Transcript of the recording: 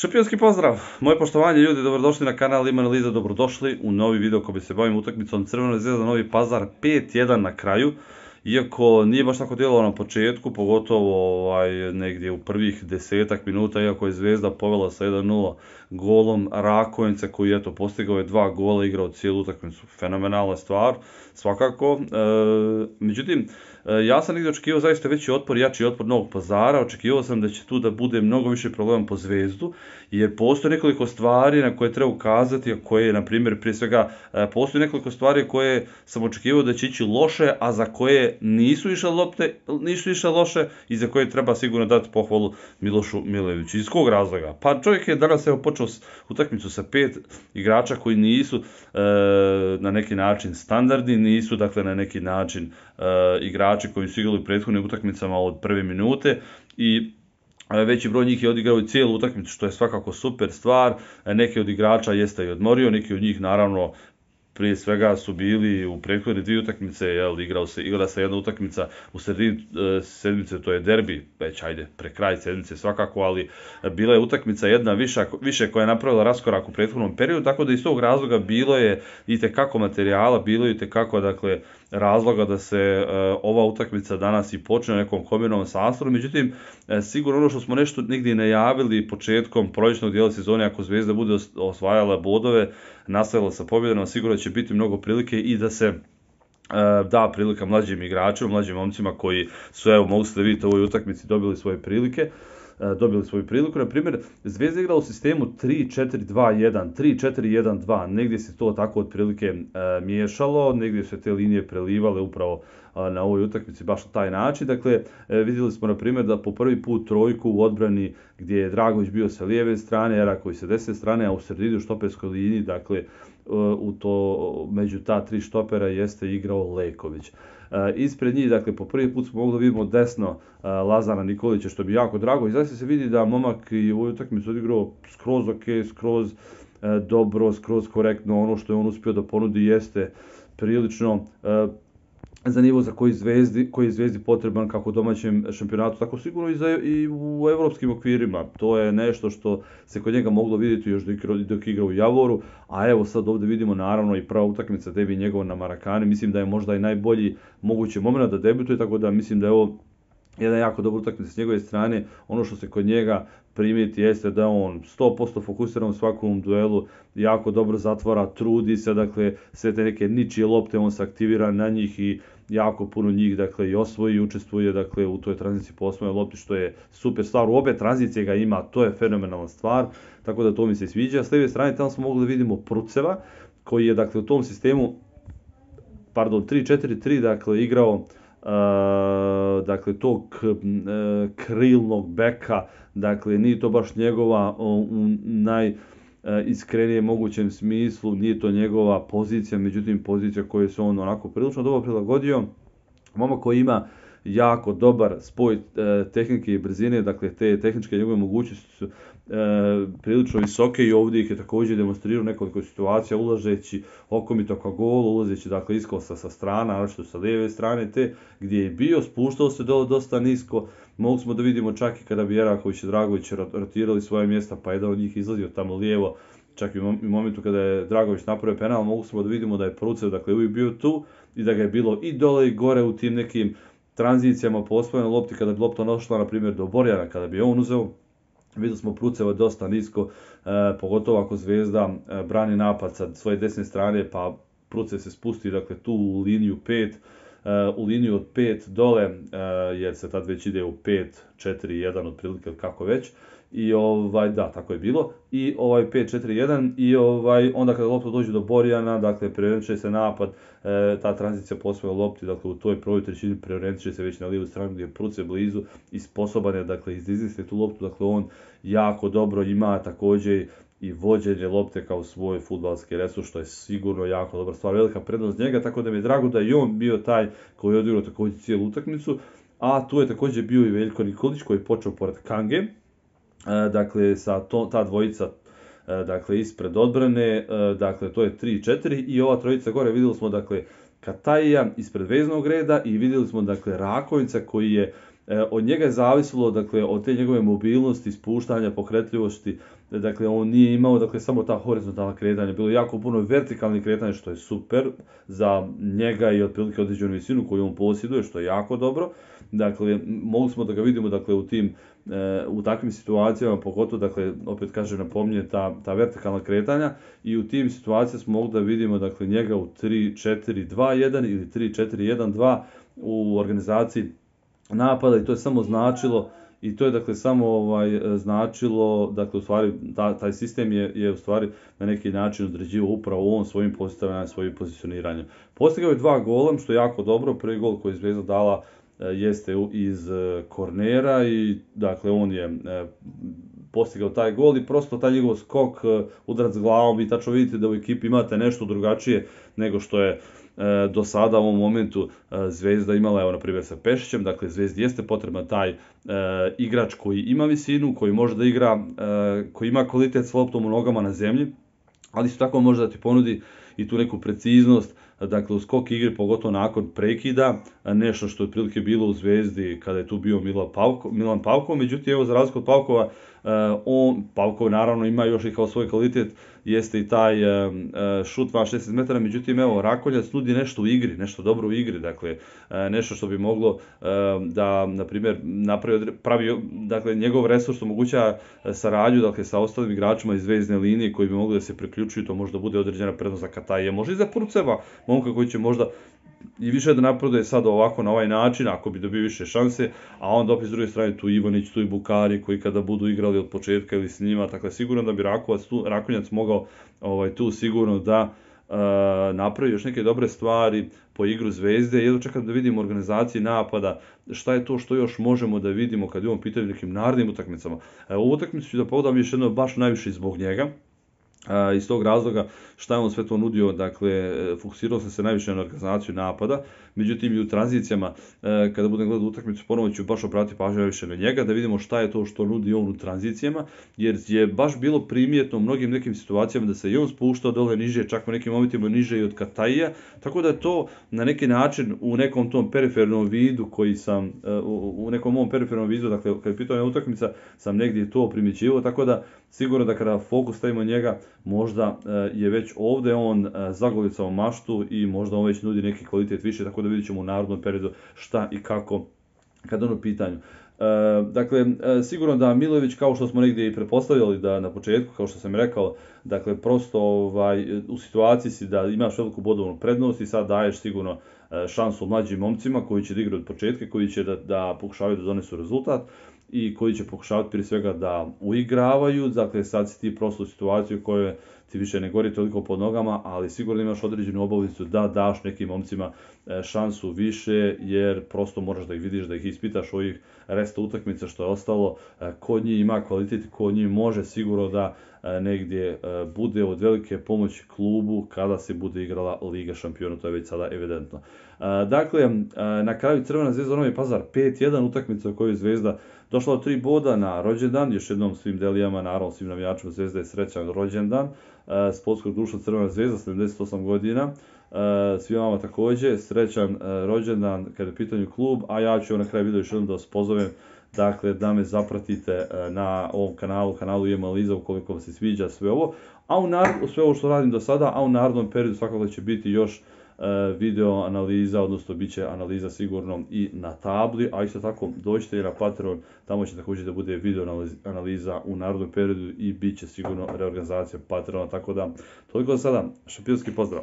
Šampionski pozdrav! Moje poštovanje ljudi, dobrodošli na kanal Ima Analiza, dobrodošli u novi video koji se bavim utakmicom Crvena zvezda Novi Pazar 5-1 na kraju. Iako nije baš tako djelovao na početku, pogotovo ovaj, negdje u prvih desetak minuta, iako je Zvezda povela sa 1-0 golom rakojca koji je to postigao je dva gola, igrao cijelu utakmicu, fenomenalna stvar, svakako. E, međutim, E, ja sam negdje očekivao zaista veći otpor, jači otpor Novog pazara, očekivao sam da će tu da bude mnogo više problema po zvezdu, jer postoje nekoliko stvari na koje treba ukazati, a koje, na primjer, prije svega, e, postoje nekoliko stvari koje sam očekivao da će ići loše, a za koje nisu išle lopte, nisu išle loše i za koje treba sigurno dati pohvalu Milošu Mileviću. Iz kog razloga? Pa čovjek je danas evo počeo utakmicu sa pet igrača koji nisu e, na neki način standardni, nisu dakle na neki način igra igrači koji su igrali u prethodnim utakmicama od prve minute i e, veći broj njih je odigrao i cijelu utakmicu, što je svakako super stvar. E, neki od igrača jeste i odmorio, neki od njih naravno prije svega su bili u prethodne dvije utakmice, jel, igrao se, igra se jedna utakmica u sredini e, sedmice, to je derbi, već ajde, pre kraj sedmice svakako, ali bila je utakmica jedna više koja je napravila raskorak u prethodnom periodu, tako da iz tog razloga bilo je i tekako materijala, bilo je i tekako, dakle, razloga da se e, ova utakmica danas i počne nekom kombinovom sastavu. Međutim, e, sigurno ono što smo nešto negdje najavili početkom proječnog dijela sezone, ako Zvezda bude osvajala bodove, nastavila sa pobjedama, sigurno će biti mnogo prilike i da se e, da prilika mlađim igračima, mlađim momcima koji su, evo, mogu ste vidite u ovoj utakmici dobili svoje prilike. E, dobili svoju priliku. Na primjer, Zvezda igra u sistemu 3-4-2-1, 3-4-1-2, negdje se to tako otprilike e, miješalo, negdje su te linije prelivale upravo e, na ovoj utakmici baš na taj način. Dakle, vidjeli smo na primjer da po prvi put trojku u odbrani gdje je Dragović bio sa lijeve strane, koji sa desne strane, a u sredini u štoperskoj liniji, dakle, E, u to, među ta tri štopera jeste igrao Leković. E, ispred njih, dakle, po prvi put smo mogli da vidimo desno e, Lazana Nikolića, što bi jako drago. I zaista se vidi da momak i u ovoj utakmici odigrao skroz ok, skroz dobro, skroz korektno. Ono što je on uspio da ponudi jeste prilično za nivo za koji, zvezdi, koji zvezdi potreban kako u domaćem šampionatu, tako sigurno i, za, i u europskim okvirima. To je nešto što se kod njega moglo vidjeti još dok, igra u Javoru, a evo sad ovdje vidimo naravno i prava utakmica debi njegova na Marakani. Mislim da je možda i najbolji mogući moment da debituje, tako da mislim da je ovo jedna jako dobra utakmica s njegove strane. Ono što se kod njega primijeti jeste da on 100% fokusiran u svakom duelu, jako dobro zatvara, trudi se, dakle sve te neke ničije lopte on se aktivira na njih i jako puno njih dakle i osvoji i učestvuje dakle u toj tranziciji po lopti što je super stvar. U obe tranzicije ga ima, to je fenomenalna stvar, tako da to mi se sviđa. S lijeve strane tamo smo mogli da vidimo Pruceva koji je dakle u tom sistemu pardon 3-4-3 dakle igrao Eh, dakle tog eh, krilnog beka, dakle nije to baš njegova u naj eh, mogućem smislu, nije to njegova pozicija, međutim pozicija koju se on onako prilično dobro prilagodio. Momak koji ima jako dobar spoj e, tehnike i brzine, dakle te tehničke njegove mogućnosti su e, prilično visoke i ovdje ih je također demonstrirao nekoliko situacija ulažeći okomito ka golu, ulazeći dakle iskosa sa strana, što sa lijeve strane te gdje je bio, spuštao se dole dosta nisko, mogli smo da vidimo čak i kada bi Jeraković i Dragović rotirali svoje mjesta pa jedan od njih izlazio tamo lijevo čak i u momentu kada je Dragović napravio penal, mogli smo da vidimo da je Prucev dakle uvijek bio tu i da ga je bilo i dole i gore u tim nekim tranzicijama po osvojenoj lopti, kada bi lopta došla na primjer do Borjana, kada bi on uzeo, Vidjeli smo Pruceva dosta nisko, e, pogotovo ako Zvezda e, brani napad sa svoje desne strane, pa pruce se spusti dakle, tu u liniju 5, e, u liniju od 5 dole, jer se tad već ide u 5, 4, 1 otprilike kako već, i ovaj, da, tako je bilo, i ovaj 5-4-1 i ovaj, onda kada lopta dođe do Borjana, dakle preorijentit se napad, e, ta tranzicija posvoja lopti, dakle u toj prvoj trećini preorijentit se već na lijevu stranu gdje je Pruce blizu i sposoban je, dakle, izdiziste tu loptu, dakle on jako dobro ima također i vođenje lopte kao svoj futbalski resurs, što je sigurno jako dobra stvar, velika prednost njega, tako da mi je drago da je on bio taj koji je odigrao također cijelu utakmicu, a tu je također bio i Veljko Nikolić koji je počeo pored Kange, E, dakle sa to, ta dvojica e, dakle ispred odbrane, e, dakle to je 3-4 i ova trojica gore vidjeli smo dakle Katajija ispred veznog reda i vidjeli smo dakle Rakovica koji je E, od njega je zavisilo, dakle, od te njegove mobilnosti, spuštanja, pokretljivosti, dakle, on nije imao, dakle, samo ta horizontalna kretanja, bilo je jako puno vertikalnih kretanja, što je super za njega i otprilike određenu visinu koju on posjeduje, što je jako dobro, dakle, mogli smo da ga vidimo, dakle, u tim, e, u takvim situacijama, pogotovo, dakle, opet kažem, napominje ta, ta vertikalna kretanja i u tim situacijama smo mogli da vidimo, dakle, njega u 3-4-2-1 ili 3-4-1-2 u organizaciji napada i to je samo značilo i to je dakle samo ovaj značilo dakle u stvari taj sistem je, je u stvari na neki način određivo upravo on svojim postavljanjem, svojim pozicioniranjem. Postigao je dva golem što je jako dobro, prvi gol koji je Zvezda dala eh, jeste iz eh, kornera i dakle on je eh, postigao taj gol i prosto taj njegov skok, udarac glavom i tačno vidite da u ekipi imate nešto drugačije nego što je E, do sada u ovom momentu e, Zvezda imala, evo na primjer sa Pešićem, dakle Zvezdi jeste potreban taj e, igrač koji ima visinu, koji može da igra, koji ima kvalitet s loptom u nogama na zemlji, ali su tako može da ti ponudi i tu neku preciznost, dakle u skok igre, pogotovo nakon prekida, nešto što je otprilike bilo u Zvezdi kada je tu bio Milan Pavko, međutim evo za razliku od Pavkova Eh, on, pa koji naravno ima još i kao svoj kvalitet, jeste i taj eh, eh, šut van 60 metara, međutim evo Rakoljac nudi nešto u igri, nešto dobro u igri, dakle nešto što bi moglo da na primjer napravi pravi dakle njegov resurs omogućava saradnju dakle sa ostalim igračima iz vezne linije koji bi mogli da se priključuju, to možda bude određena prednost za Kataje, može i za Purceva, momka koji će možda i više da napreduje sad ovako na ovaj način, ako bi dobio više šanse, a onda opet s druge strane tu Ivanić, tu i Bukari koji kada budu igrali od početka ili s njima, dakle sigurno da bi Rakovac tu, Rakonjac mogao ovaj, tu sigurno da e, napravi još neke dobre stvari po igru Zvezde, jedno čekam da vidimo organizaciji napada, šta je to što još možemo da vidimo kad imamo pitanje nekim narodnim utakmicama. E, ovu utakmicu ću da pogledam još jedno baš najviše zbog njega, a, iz tog razloga šta je on sve to nudio, dakle, e, fokusirao sam se najviše na organizaciju napada, međutim i u tranzicijama, e, kada budem gledao utakmicu, ponovo ću baš obratiti pažnju više na njega, da vidimo šta je to što nudi on u tranzicijama, jer je baš bilo primjetno u mnogim nekim situacijama da se i on spuštao dole niže, čak u nekim momentima niže i od Katajija, tako da je to na neki način u nekom tom perifernom vidu koji sam, e, u nekom mom perifernom vidu, dakle, kada je pitao utakmica, sam negdje to primjećivo, tako da sigurno da kada fokus stavimo njega, možda e, je već ovdje on e, zagolicao u maštu i možda on već nudi neki kvalitet više, tako da vidjet ćemo u narodnom periodu šta i kako kad ono pitanju. E, dakle, sigurno da Milović, kao što smo negdje i prepostavljali da na početku, kao što sam rekao, dakle, prosto ovaj, u situaciji si da imaš veliku bodovnu prednost i sad daješ sigurno šansu mlađim momcima koji će da igraju od početka, koji će da, da pokušavaju da donesu rezultat i koji će pokušavati prije svega da uigravaju, dakle sad si ti prosto u situaciju kojoj ti više ne gori toliko pod nogama, ali sigurno imaš određenu obavezu da daš nekim momcima e, šansu više, jer prosto moraš da ih vidiš, da ih ispitaš ovih resta utakmica što je ostalo, e, ko njih ima kvalitet, ko njih može sigurno da e, negdje bude od velike pomoći klubu kada se bude igrala Liga šampiona, to je već sada evidentno. Dakle, na kraju Crvena zvezda Novi Pazar 5-1 utakmica u kojoj zvezda Došlo je tri boda na rođendan, još jednom svim delijama, naravno svim navijačima Zvezda je srećan rođendan. E, duša Crvena zvezda, 78 godina. E, svima vama također, srećan e, rođendan kada je pitanju klub, a ja ću na kraju video još jednom da vas pozovem Dakle, da me zapratite e, na ovom kanalu, kanalu Jema Liza, ukoliko vam se sviđa sve ovo. A u, narod, sve ovo što radim do sada, a u narodnom periodu svakako će biti još E, video analiza, odnosno bit će analiza sigurno i na tabli, a isto tako dođite i na Patreon, tamo će također da bude video analiza u narodnom periodu i bit će sigurno reorganizacija Patreona, tako da toliko sada, šampionski pozdrav!